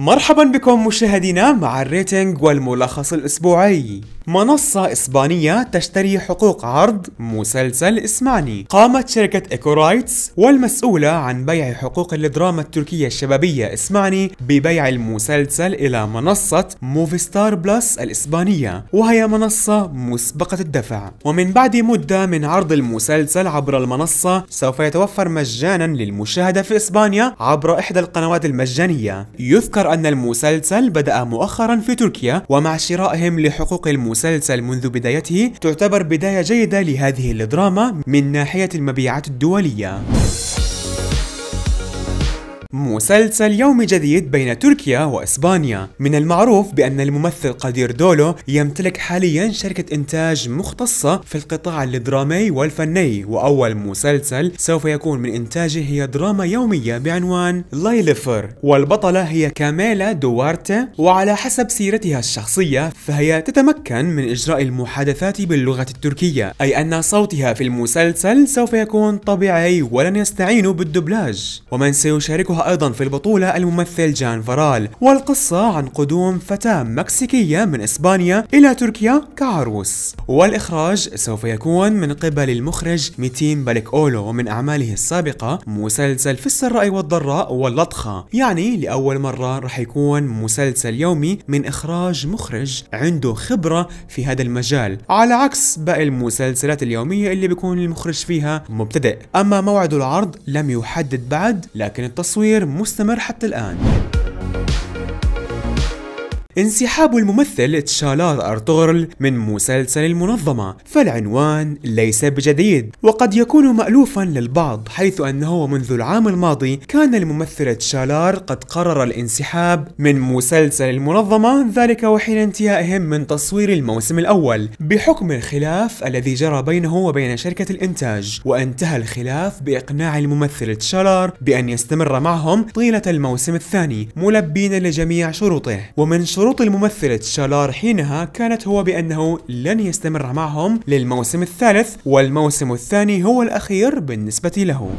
مرحبا بكم مشاهدينا مع الريتنج والملخص الأسبوعي منصة إسبانية تشتري حقوق عرض مسلسل إسمعني قامت شركة إيكورايتس والمسؤولة عن بيع حقوق الدراما التركية الشبابية إسمعني ببيع المسلسل إلى منصة موفيستار بلس الإسبانية وهي منصة مسبقة الدفع ومن بعد مدة من عرض المسلسل عبر المنصة سوف يتوفر مجانا للمشاهدة في إسبانيا عبر إحدى القنوات المجانية يذكر أن المسلسل بدأ مؤخرا في تركيا ومع شرائهم لحقوق المسلسل المسلسل منذ بدايته تعتبر بداية جيدة لهذه الدراما من ناحية المبيعات الدولية مسلسل يومي جديد بين تركيا وإسبانيا من المعروف بأن الممثل قدير دولو يمتلك حاليا شركة إنتاج مختصة في القطاع الدرامي والفني وأول مسلسل سوف يكون من إنتاجه هي دراما يومية بعنوان لايلفر والبطلة هي كاميلا دوارتي وعلى حسب سيرتها الشخصية فهي تتمكن من إجراء المحادثات باللغة التركية أي أن صوتها في المسلسل سوف يكون طبيعي ولن يستعينوا بالدبلاج ومن سيشاركها أيضا في البطولة الممثل جان فرال والقصة عن قدوم فتاة مكسيكية من إسبانيا إلى تركيا كعروس والإخراج سوف يكون من قبل المخرج ميتين بالك أولو ومن أعماله السابقة مسلسل في السراء والضراء واللطخة يعني لأول مرة رح يكون مسلسل يومي من إخراج مخرج عنده خبرة في هذا المجال على عكس باقي المسلسلات اليومية اللي بيكون المخرج فيها مبتدئ أما موعد العرض لم يحدد بعد لكن التصوير التطوير مستمر حتى الآن انسحاب الممثل تشالار أرطغرل من مسلسل المنظمة فالعنوان ليس بجديد وقد يكون مألوفا للبعض حيث أنه منذ العام الماضي كان الممثل تشالار قد قرر الانسحاب من مسلسل المنظمة ذلك وحين انتهائهم من تصوير الموسم الأول بحكم الخلاف الذي جرى بينه وبين شركة الإنتاج وانتهى الخلاف بإقناع الممثل تشالار بأن يستمر معهم طيلة الموسم الثاني ملبين لجميع شروطه ومن شروط شروط الممثلة شالار حينها كانت هو بأنه لن يستمر معهم للموسم الثالث والموسم الثاني هو الأخير بالنسبة له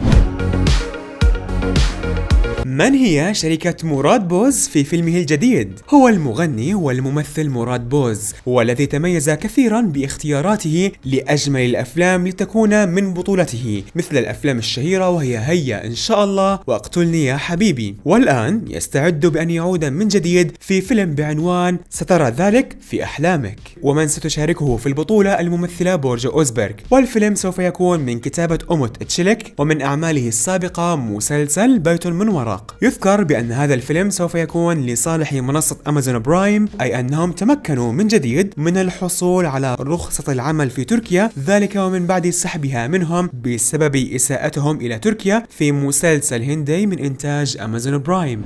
من هي شركة مراد بوز في فيلمه الجديد؟ هو المغني والممثل مراد بوز والذي تميز كثيرا باختياراته لأجمل الأفلام لتكون من بطولته مثل الأفلام الشهيرة وهي هيا إن شاء الله واقتلني يا حبيبي والآن يستعد بأن يعود من جديد في فيلم بعنوان سترى ذلك في أحلامك ومن ستشاركه في البطولة الممثلة بورج أوزبرغ والفيلم سوف يكون من كتابة أموت تشيلك ومن أعماله السابقة مسلسل بيت من وراء الاطلاق يذكر بأن هذا الفيلم سوف يكون لصالح منصة أمازون برايم أي أنهم تمكنوا من جديد من الحصول على رخصة العمل في تركيا ذلك ومن بعد سحبها منهم بسبب إساءتهم إلى تركيا في مسلسل هندي من إنتاج أمازون برايم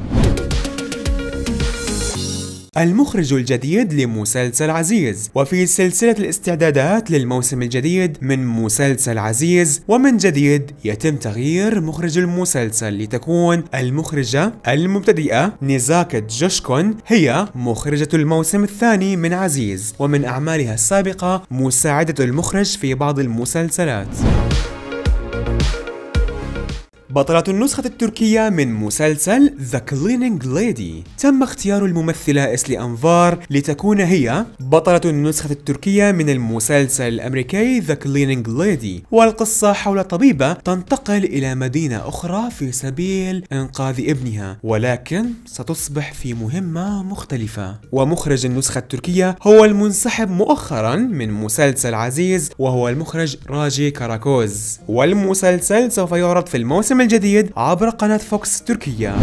المخرج الجديد لمسلسل عزيز وفي سلسلة الاستعدادات للموسم الجديد من مسلسل عزيز ومن جديد يتم تغيير مخرج المسلسل لتكون المخرجة المبتدئة نزاكة جوشكون هي مخرجة الموسم الثاني من عزيز ومن أعمالها السابقة مساعدة المخرج في بعض المسلسلات بطلة النسخة التركية من مسلسل The Cleaning Lady تم اختيار الممثلة اسلي أنفار لتكون هي بطلة النسخة التركية من المسلسل الأمريكي The Cleaning Lady والقصة حول طبيبة تنتقل إلى مدينة أخرى في سبيل إنقاذ ابنها ولكن ستصبح في مهمة مختلفة ومخرج النسخة التركية هو المنسحب مؤخرا من مسلسل عزيز وهو المخرج راجي كاراكوز والمسلسل سوف يعرض في الموسم من جديد عبر قناة فوكس تركيا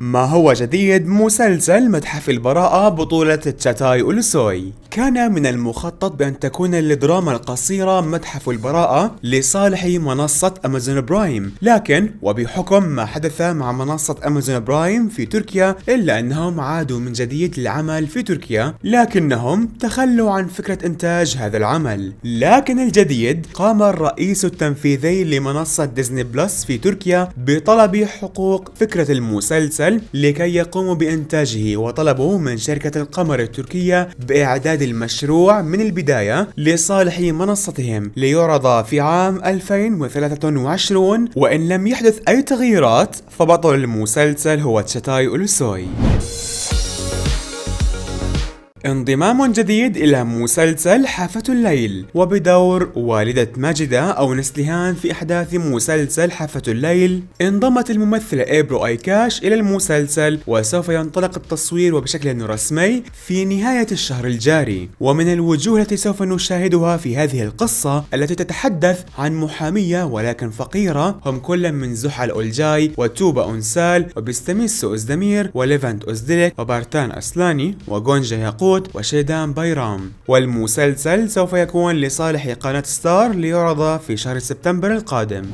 ما هو جديد مسلسل متحف البراءة بطولة تشاتاي أولسوي كان من المخطط بأن تكون الدراما القصيرة متحف البراءة لصالح منصة أمازون برايم لكن وبحكم ما حدث مع منصة أمازون برايم في تركيا إلا أنهم عادوا من جديد للعمل في تركيا لكنهم تخلوا عن فكرة إنتاج هذا العمل لكن الجديد قام الرئيس التنفيذي لمنصة ديزني بلس في تركيا بطلب حقوق فكرة المسلسل المسلسل لكي يقوموا بإنتاجه وطلبوا من شركة القمر التركية بإعداد المشروع من البداية لصالح منصتهم ليعرض في عام 2023 وإن لم يحدث أي تغييرات فبطل المسلسل هو تشاتاي أولوسوي انضمام جديد إلى مسلسل حافة الليل وبدور والدة ماجدة أو نسلهان في أحداث مسلسل حافة الليل انضمت الممثلة إبرو أيكاش إلى المسلسل وسوف ينطلق التصوير وبشكل رسمي في نهاية الشهر الجاري ومن الوجوه التي سوف نشاهدها في هذه القصة التي تتحدث عن محامية ولكن فقيرة هم كل من زحل أولجاي وتوبا أونسال وبستميسو أزدمير وليفانت أزدلك وبارتان أسلاني وغونجا يقول داوود وشيدان بايرام والمسلسل سوف يكون لصالح قناة ستار ليعرض في شهر سبتمبر القادم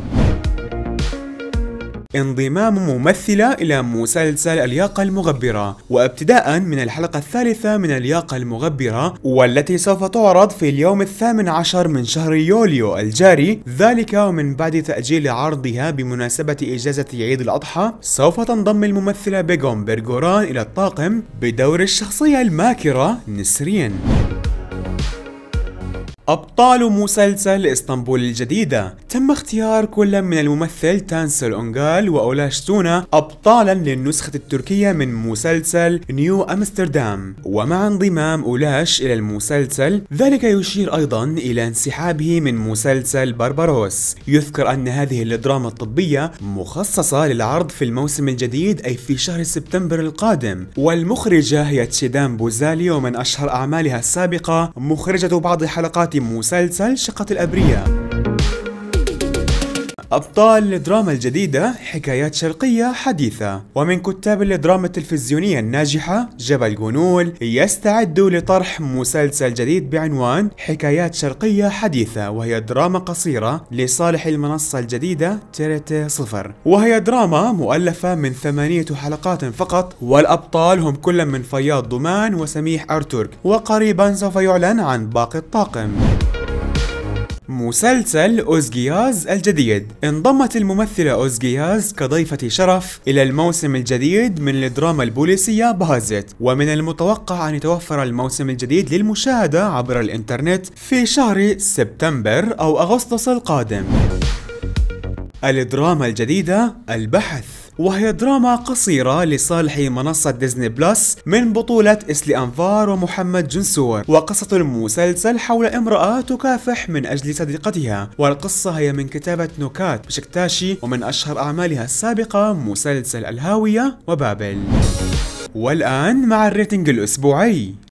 انضمام ممثلة إلى مسلسل الياقة المغبرة وابتداء من الحلقة الثالثة من الياقة المغبرة والتي سوف تعرض في اليوم الثامن عشر من شهر يوليو الجاري ذلك ومن بعد تأجيل عرضها بمناسبة إجازة عيد الأضحى سوف تنضم الممثلة بيغون بيرغوران إلى الطاقم بدور الشخصية الماكرة نسرين أبطال مسلسل اسطنبول الجديدة تم اختيار كل من الممثل تانسل أونغال وأولاش تونا أبطالا للنسخة التركية من مسلسل نيو أمستردام ومع انضمام أولاش إلى المسلسل ذلك يشير أيضا إلى انسحابه من مسلسل بربروس يذكر أن هذه الدراما الطبية مخصصة للعرض في الموسم الجديد أي في شهر سبتمبر القادم والمخرجة هي تشيدان بوزالي ومن أشهر أعمالها السابقة مخرجة بعض حلقات مسلسل شقة الأبرياء أبطال الدراما الجديدة حكايات شرقية حديثة ومن كتاب الدراما التلفزيونية الناجحة جبل جنول يستعد لطرح مسلسل جديد بعنوان حكايات شرقية حديثة وهي دراما قصيرة لصالح المنصة الجديدة تريت صفر وهي دراما مؤلفة من ثمانية حلقات فقط والأبطال هم كل من فياض ضمان وسميح أرتورك وقريبا سوف يعلن عن باقي الطاقم مسلسل أوزجياز الجديد انضمت الممثلة أوزجياز كضيفة شرف إلى الموسم الجديد من الدراما البوليسية بهازت ومن المتوقع أن يتوفر الموسم الجديد للمشاهدة عبر الإنترنت في شهر سبتمبر أو أغسطس القادم الدراما الجديدة البحث وهي دراما قصيرة لصالح منصة ديزني بلس من بطولة إسلي أنفار ومحمد جنسور وقصة المسلسل حول امرأة تكافح من أجل صديقتها والقصة هي من كتابة نوكات بشكتاشي ومن أشهر أعمالها السابقة مسلسل الهاوية وبابل والآن مع الريتنج الأسبوعي